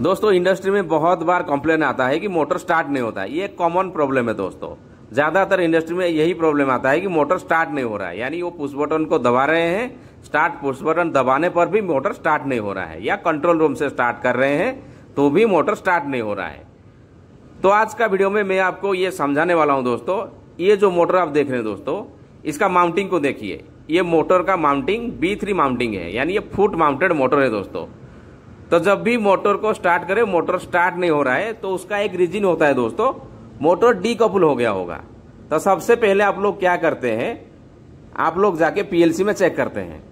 दोस्तों इंडस्ट्री में बहुत बार कंप्लेन आता है कि मोटर स्टार्ट नहीं होता है ये एक कॉमन प्रॉब्लम है दोस्तों ज़्यादातर इंडस्ट्री में यही प्रॉब्लम आता है कि मोटर स्टार्ट नहीं हो रहा है यानी वो पुश बटन को दबा रहे हैं स्टार्ट पुश बटन दबाने पर भी मोटर स्टार्ट नहीं हो रहा है या कंट्रोल रूम से स्टार्ट कर रहे हैं तो भी मोटर स्टार्ट नहीं हो रहा है तो आज का वीडियो में मैं आपको ये समझाने वाला हूँ दोस्तों ये जो मोटर आप देख रहे हैं दोस्तों इसका माउंटिंग को देखिए ये मोटर का माउंटिंग बी थ्री माउंटिंग है यानी ये फुट माउंटेड मोटर है दोस्तों तो जब भी मोटर को स्टार्ट करें मोटर स्टार्ट नहीं हो रहा है तो उसका एक रीजन होता है दोस्तों मोटर डीकपल हो गया होगा तो सबसे पहले आप लोग क्या करते हैं आप लोग जाके पीएलसी में चेक करते हैं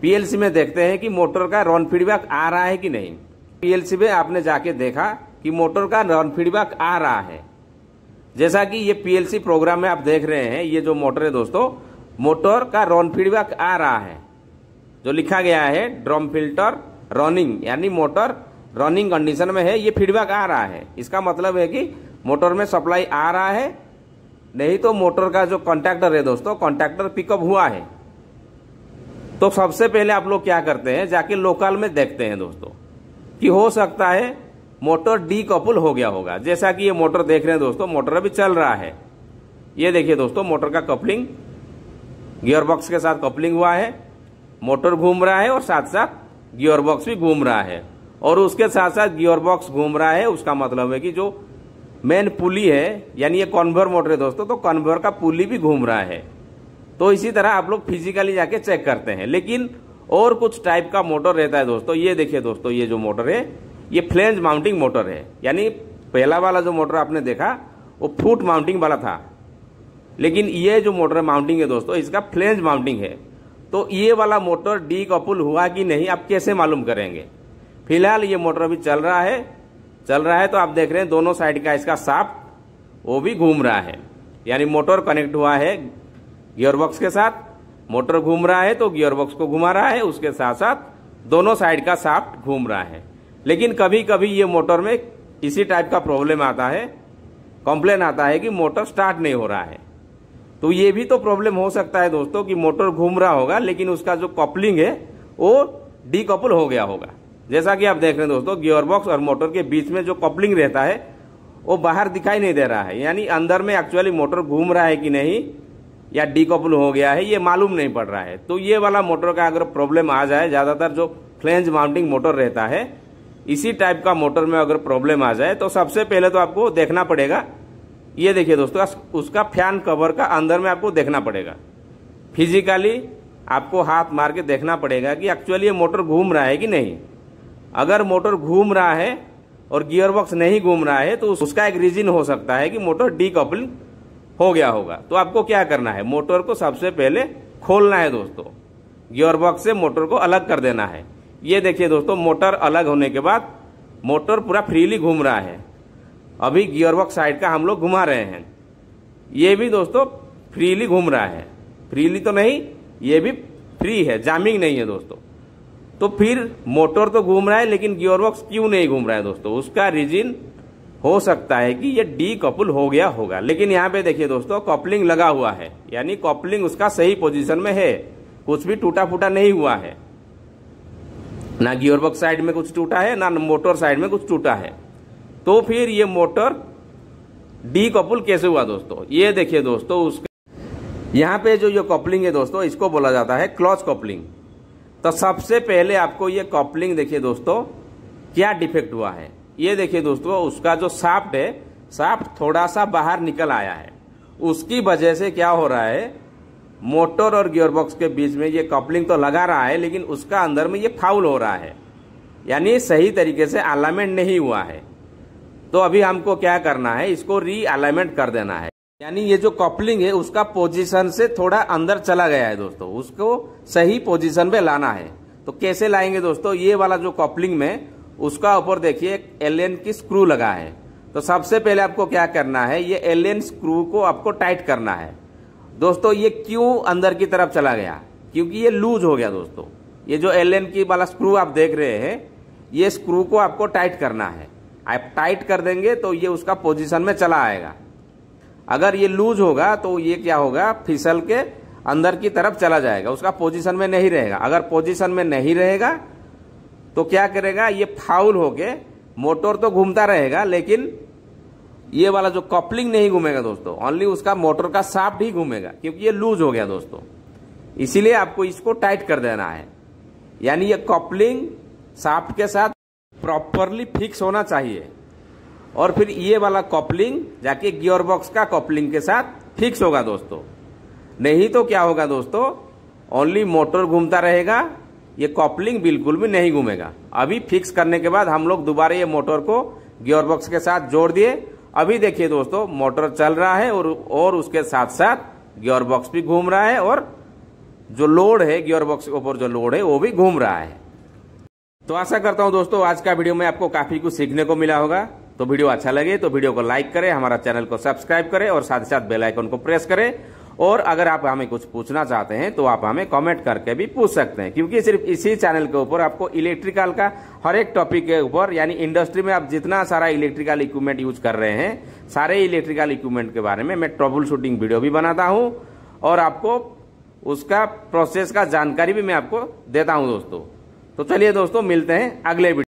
पीएलसी में देखते हैं कि मोटर का रॉन फीडबैक आ रहा है कि नहीं पीएलसी में आपने जाके देखा कि मोटर का रॉन फीडबैक आ रहा है जैसा कि ये पीएलसी प्रोग्राम में आप देख रहे हैं ये जो मोटर है दोस्तों मोटर का रॉन फीडबैक आ रहा है जो लिखा गया है ड्रम फिल्टर रनिंग यानी मोटर रनिंग कंडीशन में है ये फीडबैक आ रहा है इसका मतलब है कि मोटर में सप्लाई आ रहा है नहीं तो मोटर का जो कॉन्ट्रैक्टर है दोस्तों कॉन्ट्रैक्टर पिकअप हुआ है तो सबसे पहले आप लोग क्या करते हैं जाके लोकल में देखते हैं दोस्तों कि हो सकता है मोटर डी कपुल हो गया होगा जैसा कि ये मोटर देख रहे हैं दोस्तों मोटर अभी चल रहा है ये देखिए दोस्तों मोटर का कपलिंग गियरबॉक्स के साथ कपलिंग हुआ है मोटर घूम रहा है और साथ साथ गियर बॉक्स भी घूम रहा है और उसके साथ साथ गियर बॉक्स घूम रहा है उसका मतलब है कि जो मेन पुली है यानी ये कॉन्वर मोटर है दोस्तों तो कॉन्वर का पुली भी घूम रहा है तो इसी तरह आप लोग फिजिकली जाके चेक करते हैं लेकिन और कुछ टाइप का मोटर रहता है दोस्तों ये देखिए दोस्तों ये जो मोटर है ये फ्लेंज माउंटिंग मोटर है यानी पहला वाला जो मोटर आपने देखा वो फुट माउंटिंग वाला था लेकिन ये जो मोटर माउंटिंग है दोस्तों इसका फ्लेंज माउंटिंग है तो ये वाला मोटर डी कपुल हुआ कि नहीं आप कैसे मालूम करेंगे फिलहाल ये मोटर अभी चल रहा है चल रहा है तो आप देख रहे हैं दोनों साइड का इसका साफ वो भी घूम रहा है यानी मोटर कनेक्ट हुआ है गियरबॉक्स के साथ मोटर घूम रहा है तो गियरबॉक्स को घुमा रहा है उसके साथ साथ दोनों साइड का साफ्ट घूम रहा है लेकिन कभी कभी ये मोटर में इसी टाइप का प्रॉब्लम आता है कंप्लेन आता है कि मोटर स्टार्ट नहीं हो रहा है तो ये भी तो प्रॉब्लम हो सकता है दोस्तों कि मोटर घूम रहा होगा लेकिन उसका जो कपलिंग है वो डीकपल हो गया होगा जैसा कि आप देख रहे हैं दोस्तों गियरबॉक्स और मोटर के बीच में जो कपलिंग रहता है वो बाहर दिखाई नहीं दे रहा है यानी अंदर में एक्चुअली मोटर घूम रहा है कि नहीं या डीकपल हो गया है ये मालूम नहीं पड़ रहा है तो ये वाला मोटर का अगर प्रॉब्लम आ जाए ज़्यादातर जो फ्लेंज माउंटिंग मोटर रहता है इसी टाइप का मोटर में अगर प्रॉब्लम आ जाए तो सबसे पहले तो आपको देखना पड़ेगा ये देखिए दोस्तों उसका फैन कवर का अंदर में आपको देखना पड़ेगा फिजिकली आपको हाथ मार के देखना पड़ेगा कि एक्चुअली ये मोटर घूम रहा है कि नहीं अगर मोटर घूम रहा है और गियर बॉक्स नहीं घूम रहा है तो उसका एक रीजन हो सकता है कि मोटर डीकपल हो गया होगा तो आपको क्या करना है मोटर को सबसे पहले खोलना है दोस्तों गियर बॉक्स से मोटर को अलग कर देना है ये देखिए दोस्तों मोटर अलग होने के बाद मोटर पूरा फ्रीली घूम रहा है अभी गियरबॉक्स साइड का हम लोग घुमा रहे हैं ये भी दोस्तों फ्रीली घूम रहा है फ्रीली तो नहीं ये भी फ्री है जामिंग नहीं है दोस्तों तो फिर मोटर तो घूम रहा है लेकिन गियरबॉक्स क्यों नहीं घूम रहा है दोस्तों उसका रीजन हो सकता है कि ये डी कपल हो गया होगा लेकिन यहाँ पे देखिए दोस्तों कपलिंग लगा हुआ है यानी कपलिंग उसका सही पोजीशन में है कुछ भी टूटा फूटा नहीं हुआ है ना गियरबॉक्स साइड में कुछ टूटा है ना मोटर साइड में कुछ टूटा है तो फिर ये मोटर डी कपल कैसे हुआ दोस्तों ये देखिए दोस्तों उसके यहाँ पे जो ये कपलिंग है दोस्तों इसको बोला जाता है क्लॉज कपलिंग तो सबसे पहले आपको ये कपलिंग देखिए दोस्तों क्या डिफेक्ट हुआ है ये देखिए दोस्तों उसका जो साफ्ट है साफ्ट थोड़ा सा बाहर निकल आया है उसकी वजह से क्या हो रहा है मोटर और गियरबॉक्स के बीच में ये कपलिंग तो लगा रहा है लेकिन उसका अंदर में ये फाउल हो रहा है यानी सही तरीके से अलाइनमेंट नहीं हुआ है तो अभी हमको क्या करना है इसको रीअलाइनमेंट कर देना है यानी ये जो कॉपलिंग है उसका पोजीशन से थोड़ा अंदर चला गया है दोस्तों उसको सही पोजीशन पे लाना है तो कैसे लाएंगे दोस्तों ये वाला जो कॉपलिंग में उसका ऊपर देखिए एलियन की स्क्रू लगा है तो सबसे पहले आपको क्या करना है ये एलियन स्क्रू को आपको टाइट करना है दोस्तों ये क्यों अंदर की तरफ चला गया क्योंकि ये लूज हो गया दोस्तों ये जो एन की वाला स्क्रू आप देख रहे हैं ये स्क्रू को आपको टाइट करना है आप टाइट कर देंगे तो ये उसका पोजीशन में चला आएगा अगर ये लूज होगा तो ये क्या होगा फिसल के अंदर की तरफ चला जाएगा उसका पोजीशन में नहीं रहेगा अगर पोजीशन में नहीं रहेगा तो क्या करेगा ये फाउल होके मोटर तो घूमता रहेगा लेकिन ये वाला जो कपलिंग नहीं घूमेगा दोस्तों ऑनली उसका मोटर का साफ्ट ही घूमेगा क्योंकि ये लूज हो गया दोस्तों इसीलिए आपको इसको टाइट कर देना है यानी ये कपलिंग साफ्ट के साथ प्रॉपरली फिक्स होना चाहिए और फिर ये वाला कॉपलिंग जाके गियर बॉक्स का कॉपलिंग के साथ फिक्स होगा दोस्तों नहीं तो क्या होगा दोस्तों ओनली मोटर घूमता रहेगा ये कॉपलिंग बिल्कुल भी नहीं घूमेगा अभी फिक्स करने के बाद हम लोग दोबारा ये मोटर को गियर बॉक्स के साथ जोड़ दिए अभी देखिए दोस्तों मोटर चल रहा है और और उसके साथ साथ गियर बॉक्स भी घूम रहा है और जो लोड है गियर बॉक्स के ऊपर जो लोड है वो भी घूम रहा है तो आशा करता हूं दोस्तों आज का वीडियो में आपको काफी कुछ सीखने को मिला होगा तो वीडियो अच्छा लगे तो वीडियो को लाइक करें हमारा चैनल को सब्सक्राइब करें और साथ ही साथ बेल आइकन को प्रेस करें और अगर आप हमें कुछ पूछना चाहते हैं तो आप हमें कमेंट करके भी पूछ सकते हैं क्योंकि सिर्फ इसी चैनल के ऊपर आपको इलेक्ट्रिकल का हर एक टॉपिक के ऊपर यानी इंडस्ट्री में आप जितना सारा इलेक्ट्रिकल इक्विपमेंट यूज कर रहे हैं सारे इलेक्ट्रिकल इक्विपमेंट के बारे में मैं ट्रबल शूटिंग वीडियो भी बनाता हूँ और आपको उसका प्रोसेस का जानकारी भी मैं आपको देता हूँ दोस्तों तो चलिए दोस्तों मिलते हैं अगले वीडियो